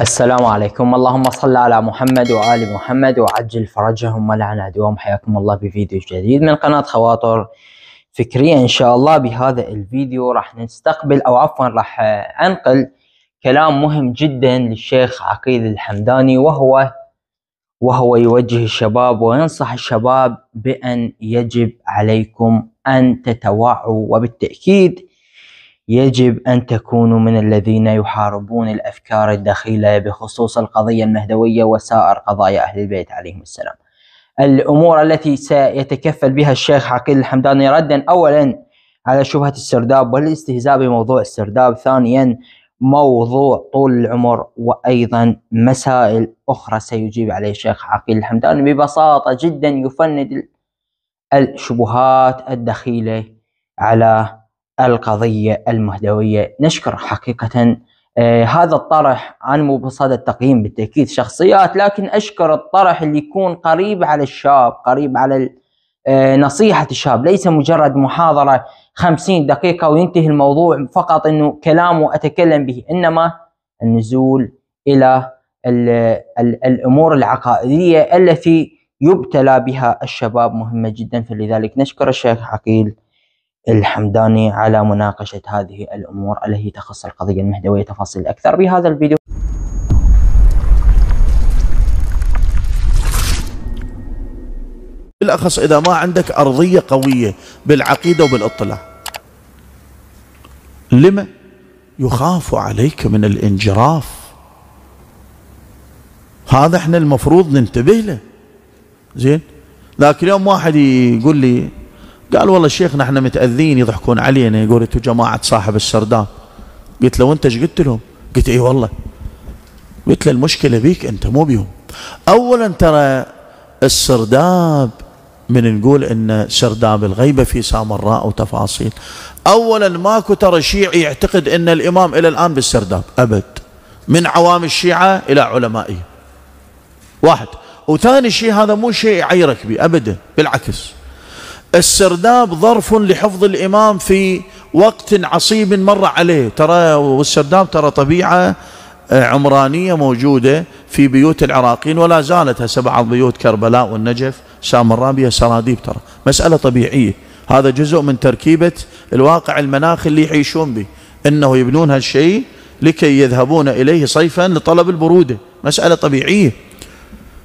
السلام عليكم اللهم صل على محمد وآل محمد وعجل فرجهم ولعن عدوهم حياكم الله بفيديو جديد من قناة خواطر فكرية إن شاء الله بهذا الفيديو راح نستقبل أو عفوا راح أنقل كلام مهم جدا للشيخ عقيل الحمداني وهو وهو يوجه الشباب وينصح الشباب بأن يجب عليكم أن تتوعوا وبالتأكيد يجب أن تكونوا من الذين يحاربون الأفكار الدخيلة بخصوص القضية المهدوية وسائر قضايا أهل البيت عليهم السلام الأمور التي سيتكفل بها الشيخ عقيل الحمداني ردا أولا على شبهة السرداب والاستهزاء بموضوع السرداب ثانيا موضوع طول العمر وأيضا مسائل أخرى سيجيب عليه الشيخ عقيل الحمداني ببساطة جدا يفند الشبهات الدخيلة على القضية المهدوية نشكر حقيقة آه، هذا الطرح عن مو بصدد تقييم بالتأكيد شخصيات لكن أشكر الطرح اللي يكون قريب على الشاب قريب على آه، نصيحة الشاب ليس مجرد محاضرة خمسين دقيقة وينتهي الموضوع فقط أنه كلام وأتكلم به إنما النزول إلى الأمور العقائدية التي يبتلى بها الشباب مهمة جدا فلذلك نشكر الشيخ عقيل الحمداني على مناقشة هذه الأمور التي تخص القضية المهدوية تفاصيل أكثر بهذا الفيديو بالأخص إذا ما عندك أرضية قوية بالعقيدة وبالاطلاع لما يخاف عليك من الانجراف هذا احنا المفروض ننتبه له زين ذاك اليوم واحد يقول لي قال والله شيخنا احنا متاذين يضحكون علينا يقول انتم جماعه صاحب السرداب قلت له وانت ايش قلت لهم؟ قلت اي والله قلت له المشكله بيك انت مو بيهم اولا ترى السرداب من نقول ان سرداب الغيبه في سامراء وتفاصيل اولا ماكو ترى شيعي يعتقد ان الامام الى الان بالسرداب ابد من عوام الشيعه الى علمائه واحد وثاني شيء هذا مو شيء يعيرك به ابدا بالعكس السرداب ظرف لحفظ الإمام في وقت عصيب مر عليه ترى والسرداب ترى طبيعة آه، عمرانية موجودة في بيوت العراقيين ولا زالت هسه بعض بيوت كربلاء والنجف سامراء بها سراديب ترى مسألة طبيعية هذا جزء من تركيبة الواقع المناخي اللي يعيشون به أنه يبنون هالشيء لكي يذهبون إليه صيفا لطلب البرودة مسألة طبيعية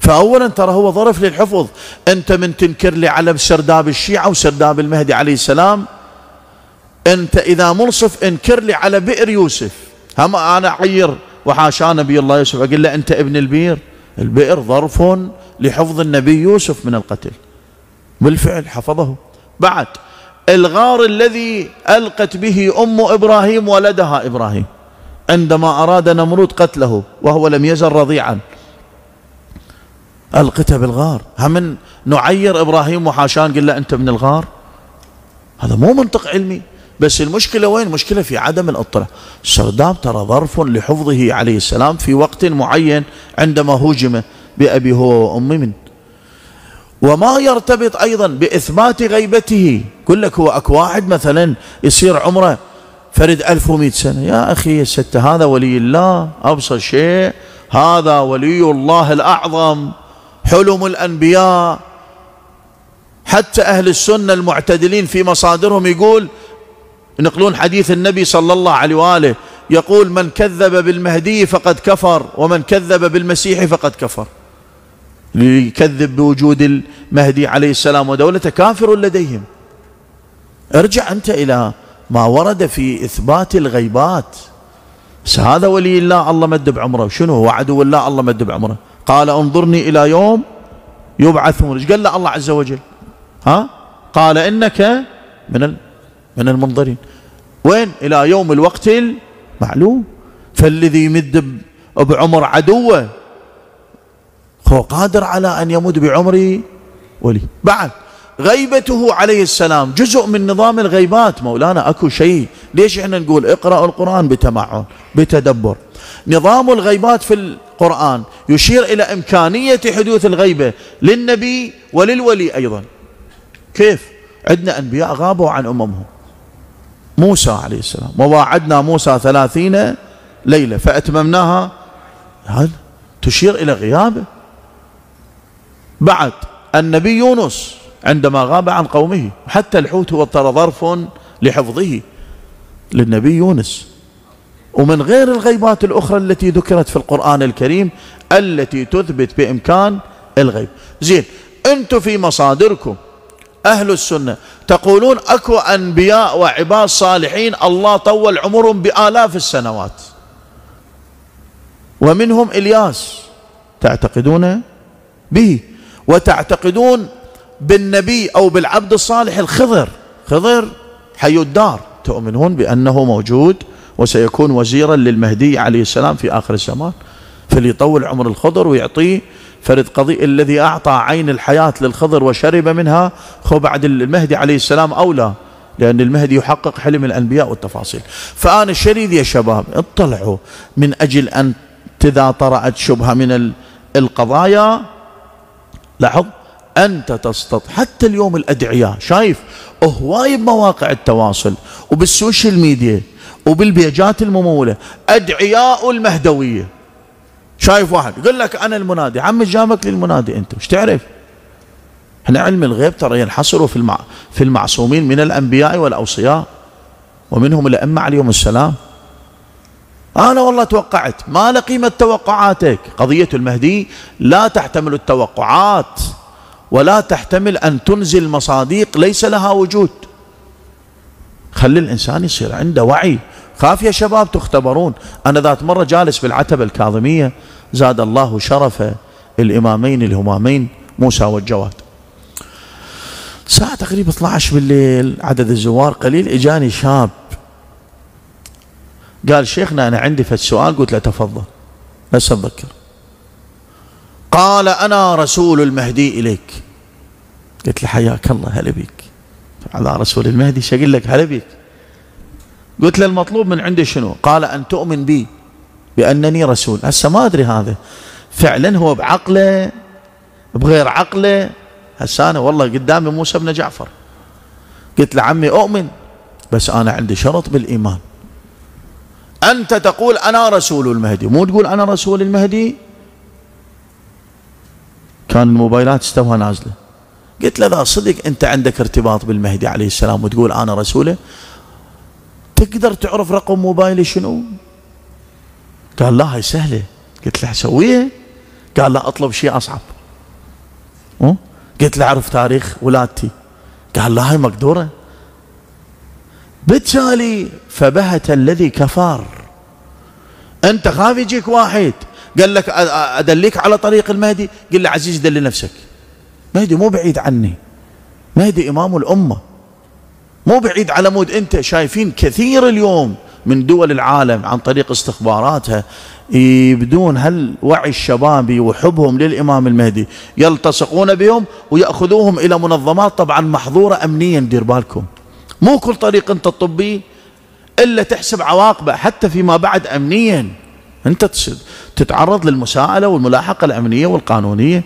فأولا ترى هو ظرف للحفظ أنت من تنكر لي على سرداب الشيعة وسرداب المهدي عليه السلام أنت إذا منصف انكر لي على بئر يوسف هم أنا عير وحاشا نبي الله يوسف أقول له أنت ابن البير البئر ظرف لحفظ النبي يوسف من القتل بالفعل حفظه بعد الغار الذي ألقت به أم إبراهيم ولدها إبراهيم عندما أراد نمرود قتله وهو لم يزل رضيعا ألقته بالغار هم نعير إبراهيم وحاشان قل له أنت من الغار هذا مو منطق علمي بس المشكلة وين المشكلة في عدم الاطلاع السرداب ترى ظرف لحفظه عليه السلام في وقت معين عندما هجم بأبي هو وأمي من وما يرتبط أيضا بإثبات غيبته يقول لك هو أكو واحد مثلا يصير عمره فرد 1100 سنة يا أخي يا ست هذا ولي الله أبصر شيء هذا ولي الله الأعظم حلم الأنبياء حتى أهل السنة المعتدلين في مصادرهم يقول ينقلون حديث النبي صلى الله عليه وآله يقول من كذب بالمهدي فقد كفر ومن كذب بالمسيح فقد كفر ليكذب بوجود المهدي عليه السلام ودولته كافر لديهم ارجع أنت إلى ما ورد في إثبات الغيبات هذا ولي الله الله مد بعمره شنو هو عدو الله الله مد بعمره قال انظرني إلى يوم يبعثون ايش قال له الله عز وجل ها قال إنك من من المنظرين وين إلى يوم الوقت المعلوم فالذي يمد بعمر عدوه هو قادر على أن يمد بعمري ولي بعد غيبته عليه السلام جزء من نظام الغيبات مولانا أكو شيء ليش احنا نقول اقرأ القرآن بتمعن بتدبر نظام الغيبات في القرآن يشير إلى إمكانية حدوث الغيبة للنبي وللولي أيضا كيف؟ عندنا أنبياء غابوا عن أممهم موسى عليه السلام وواعدنا موسى ثلاثين ليلة فأتممناها هل تشير إلى غيابه بعد النبي يونس عندما غاب عن قومه حتى الحوت هو ظرف لحفظه للنبي يونس ومن غير الغيبات الأخرى التي ذكرت في القرآن الكريم التي تثبت بإمكان الغيب زين أنتم في مصادركم أهل السنة تقولون أكو أنبياء وعباد صالحين الله طول عمرهم بآلاف السنوات ومنهم إلياس تعتقدون به وتعتقدون بالنبي أو بالعبد الصالح الخضر خضر حي الدار تؤمنون بأنه موجود وسيكون وزيرا للمهدي عليه السلام في آخر الزمان فليطول عمر الخضر ويعطيه فرد قضي الذي أعطى عين الحياة للخضر وشرب منها هو بعد المهدي عليه السلام أولى لأن المهدي يحقق حلم الأنبياء والتفاصيل فأنا شريد يا شباب اطلعوا من أجل أن إذا طرأت شبهة من القضايا لاحظ أنت تستطيع حتى اليوم الأدعياء شايف هواي بمواقع التواصل وبالسوشيال ميديا وبالبيجات الممولة أدعياء المهدوية شايف واحد يقول لك أنا المنادي عم جامك للمنادي أنت مش تعرف احنا علم الغيب ترى ينحصر في المع... في المعصومين من الأنبياء والأوصياء ومنهم الأئمة عليهم السلام أنا والله توقعت ما لقيمة توقعاتك قضية المهدي لا تحتمل التوقعات ولا تحتمل أن تنزل مصاديق ليس لها وجود خلي الإنسان يصير عنده وعي خاف يا شباب تختبرون أنا ذات مرة جالس بالعتبة الكاظمية زاد الله شرف الإمامين الهمامين موسى والجواد ساعة تقريبا 12 بالليل عدد الزوار قليل إجاني شاب قال شيخنا أنا عندي فد سؤال قلت له تفضل بس أتذكر قال أنا رسول المهدي إليك قلت له حياك الله هلا بيك على رسول المهدي شاقل لك هلا بيك قلت له المطلوب من عندي شنو قال أن تؤمن بي بأنني رسول هسه ما أدري هذا فعلا هو بعقله بغير عقله هسه أنا والله قدامي موسى بن جعفر قلت له عمي أؤمن بس أنا عندي شرط بالإيمان أنت تقول أنا رسول المهدي مو تقول أنا رسول المهدي كان الموبايلات استوها نازله قلت له لا صدق أنت عندك ارتباط بالمهدي عليه السلام وتقول أنا رسوله تقدر تعرف رقم موبايلي شنو قال لا هاي سهلة قلت له سويها قال لا أطلب شيء أصعب أه؟ قلت له أعرف تاريخ ولادتي قال لا هاي مقدورة بالتالي فبهت الذي كفار أنت خاف يجيك واحد قال لك أدليك على طريق المهدي قل له عزيز دل نفسك مهدي مو بعيد عني مهدي إمام الأمة مو بعيد على مود أنت شايفين كثير اليوم من دول العالم عن طريق استخباراتها يبدون هل وعي الشباب وحبهم للإمام المهدي يلتصقون بهم ويأخذوهم إلى منظمات طبعا محظورة أمنيا دير بالكم مو كل طريق أنت الطبي إلا تحسب عواقبه حتى فيما بعد أمنيا أنت تتعرض للمساءلة والملاحقة الأمنية والقانونية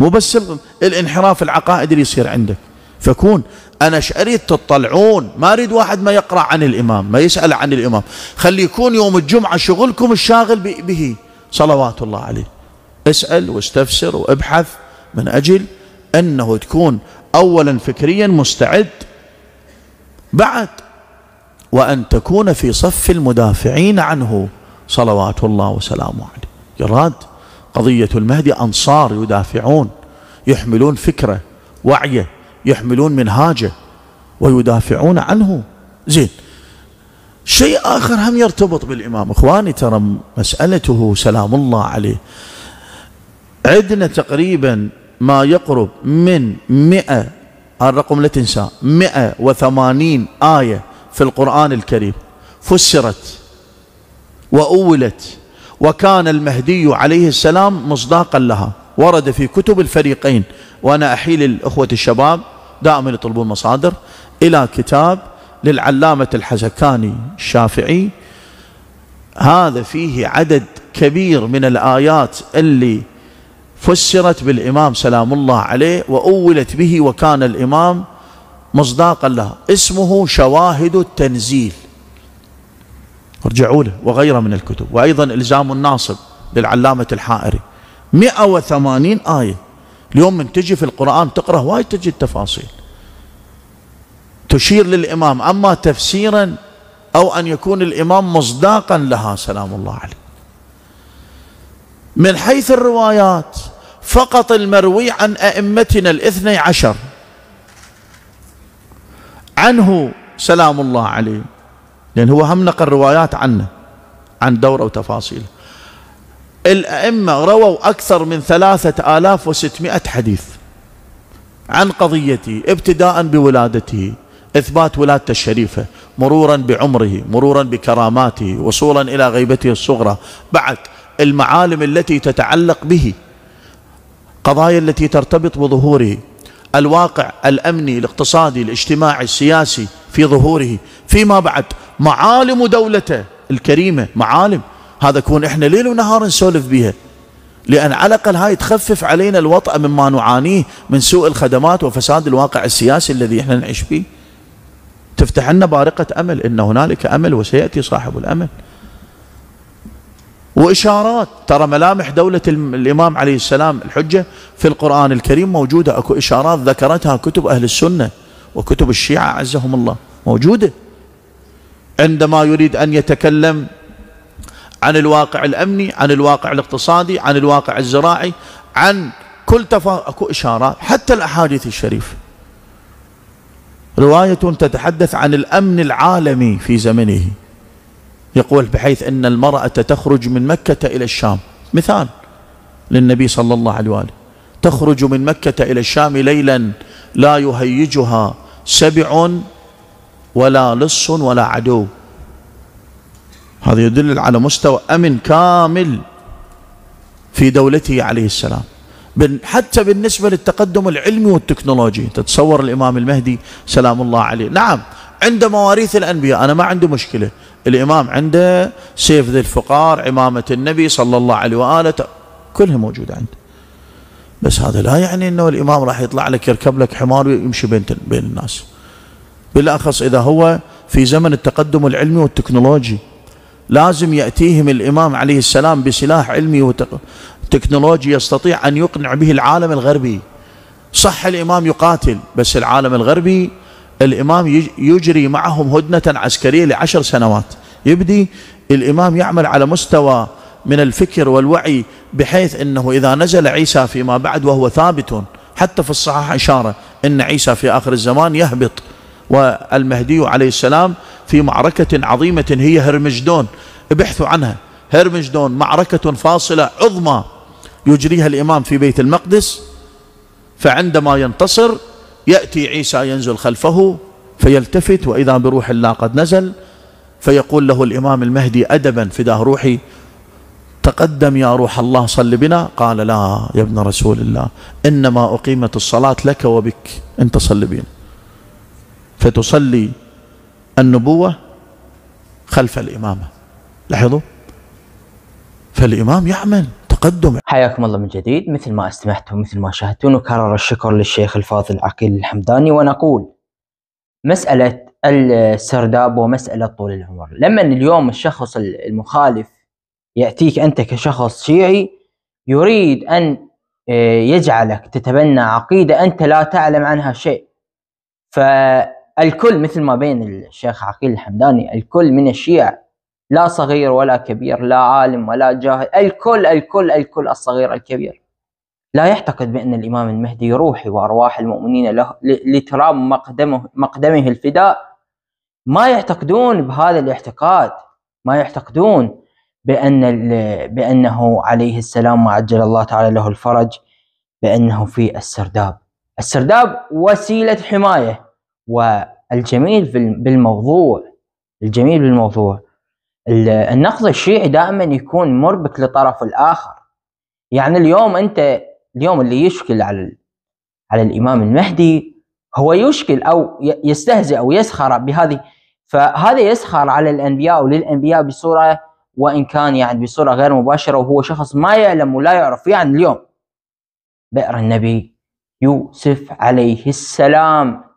مو بس الانحراف العقائدي اللي يصير عندك فكون انا اريد تطلعون ما اريد واحد ما يقرا عن الامام ما يسال عن الامام خلي يكون يوم الجمعه شغلكم الشاغل به صلوات الله عليه اسال واستفسر وابحث من اجل انه تكون اولا فكريا مستعد بعد وان تكون في صف المدافعين عنه صلوات الله وسلامه عليه يراد قضية المهدي أنصار يدافعون يحملون فكره وعيه يحملون منهاجه ويدافعون عنه زين شيء آخر هم يرتبط بالإمام إخواني ترى مسألته سلام الله عليه عندنا تقريبا ما يقرب من مئة الرقم لا تنسى مئة وثمانين آية في القرآن الكريم فسرت وأولت وكان المهدي عليه السلام مصداقا لها ورد في كتب الفريقين وأنا أحيل الأخوة الشباب دائما يطلبون مصادر إلى كتاب للعلامة الحزكاني الشافعي هذا فيه عدد كبير من الآيات اللي فسرت بالإمام سلام الله عليه وأولت به وكان الإمام مصداقا لها اسمه شواهد التنزيل ارجعوا له وغيره من الكتب وأيضا إلزام الناصب للعلامة الحائري 180 آية اليوم من تجي في القرآن تقرأ وايد تجي التفاصيل تشير للإمام أما تفسيرا أو أن يكون الإمام مصداقا لها سلام الله عليه من حيث الروايات فقط المروي عن أئمتنا الاثني عشر عنه سلام الله عليه لأن هو هم نقل روايات عنه عن دوره وتفاصيله الأئمة رووا أكثر من ثلاثة آلاف وستمائة حديث عن قضيته ابتداء بولادته إثبات ولادته الشريفة مرورا بعمره مرورا بكراماته وصولا إلى غيبته الصغرى بعد المعالم التي تتعلق به قضايا التي ترتبط بظهوره الواقع الأمني الاقتصادي الاجتماعي السياسي في ظهوره فيما بعد معالم دولته الكريمة معالم هذا كون احنا ليل ونهار نسولف بها لأن على الأقل هاي تخفف علينا الوطأ مما نعانيه من سوء الخدمات وفساد الواقع السياسي الذي احنا نعيش فيه تفتح لنا بارقة أمل إن هنالك أمل وسيأتي صاحب الأمل وإشارات ترى ملامح دولة الإمام عليه السلام الحجة في القرآن الكريم موجودة أكو إشارات ذكرتها كتب أهل السنة وكتب الشيعة عزهم الله موجوده عندما يريد أن يتكلم عن الواقع الأمني عن الواقع الاقتصادي عن الواقع الزراعي عن كل تفا أكو إشارات حتى الأحاديث الشريفة رواية تتحدث عن الأمن العالمي في زمنه يقول بحيث أن المرأة تخرج من مكة إلى الشام مثال للنبي صلى الله عليه وآله تخرج من مكة إلى الشام ليلا لا يهيجها سبع ولا لص ولا عدو هذا يدل على مستوى أمن كامل في دولته عليه السلام حتى بالنسبة للتقدم العلمي والتكنولوجي تتصور الإمام المهدي سلام الله عليه نعم عنده مواريث الأنبياء أنا ما عنده مشكلة الإمام عنده سيف ذي الفقار عمامة النبي صلى الله عليه وآله كلها موجودة عنده بس هذا لا يعني أنه الإمام راح يطلع لك يركب لك حمار ويمشي بين, بين الناس بالأخص إذا هو في زمن التقدم العلمي والتكنولوجي لازم يأتيهم الإمام عليه السلام بسلاح علمي وتكنولوجي يستطيع أن يقنع به العالم الغربي صح الإمام يقاتل بس العالم الغربي الإمام يجري معهم هدنة عسكرية لعشر سنوات يبدي الإمام يعمل على مستوى من الفكر والوعي بحيث أنه إذا نزل عيسى فيما بعد وهو ثابت حتى في الصحاح إشارة أن عيسى في آخر الزمان يهبط والمهدي عليه السلام في معركة عظيمة هي هرمجدون ابحثوا عنها هرمجدون معركة فاصلة عظمى يجريها الإمام في بيت المقدس فعندما ينتصر يأتي عيسى ينزل خلفه فيلتفت وإذا بروح الله قد نزل فيقول له الإمام المهدي أدبا فداه روحي تقدم يا روح الله صل بنا قال لا يا ابن رسول الله إنما أقيمت الصلاة لك وبك أنت صل بنا فتصلي النبوة خلف الإمامة لاحظوا فالإمام يعمل تقدم حياكم الله من جديد مثل ما استمعتم مثل ما شاهدتم نكرر الشكر للشيخ الفاضل عقيل الحمداني ونقول مسألة السرداب ومسألة طول العمر لما اليوم الشخص المخالف يأتيك أنت كشخص شيعي يريد أن آه، يجعلك تتبنى عقيدة أنت لا تعلم عنها شيء الكل مثل ما بين الشيخ عقيل الحمداني الكل من الشيعة لا صغير ولا كبير لا عالم ولا جاهل الكل الكل الكل الصغير الكبير لا يعتقد بأن الإمام المهدي روحي وأرواح المؤمنين له لترام مقدمه, مقدمه الفداء ما يعتقدون بهذا الاعتقاد ما يعتقدون بأن بأنه عليه السلام وعجل الله تعالى له الفرج بأنه في السرداب السرداب وسيلة حماية والجميل بالموضوع الجميل بالموضوع النقد الشيعي دائما يكون مربك للطرف الاخر يعني اليوم انت اليوم اللي يشكل على على الامام المهدي هو يشكل او يستهزئ او يسخر بهذه فهذا يسخر على الانبياء وللانبياء بصوره وان كان يعني بصوره غير مباشره وهو شخص ما يعلم ولا يعرف يعني اليوم بئر النبي يوسف عليه السلام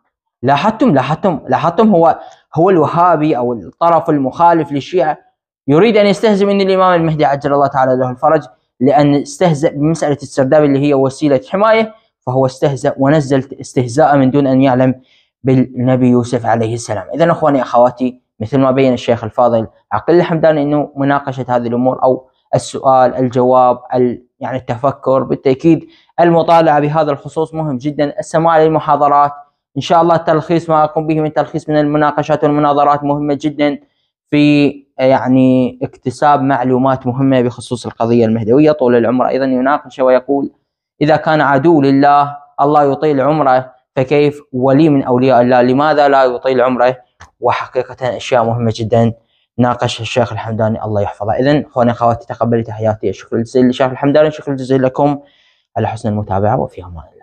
لاحظتم لاحظتم لاحظتم هو هو الوهابي او الطرف المخالف للشيعه يريد ان يستهزئ من الامام المهدي عجل الله تعالى له الفرج لان استهزأ بمساله السرداب اللي هي وسيله حمايه فهو استهزأ ونزل استهزاء من دون ان يعلم بالنبي يوسف عليه السلام اذا اخواني اخواتي مثل ما بين الشيخ الفاضل عقل الحمداني انه مناقشه هذه الامور او السؤال الجواب يعني التفكر بالتاكيد المطالعه بهذا الخصوص مهم جدا السماع للمحاضرات ان شاء الله التلخيص ما اقوم به من تلخيص من المناقشات والمناظرات مهمه جدا في آه، يعني اكتساب معلومات مهمه بخصوص القضيه المهدويه طول العمر ايضا يناقش ويقول اذا كان عدو لله الله يطيل عمره فكيف ولي من اولياء الله لماذا لا يطيل عمره وحقيقه اشياء مهمه جدا ناقش الشيخ الحمداني الله يحفظه اذا اخواني اخواتي تقبلي تحياتي شكرا جزيلا للشيخ الحمداني شكرا جزيلا لكم على حسن المتابعه وفي امان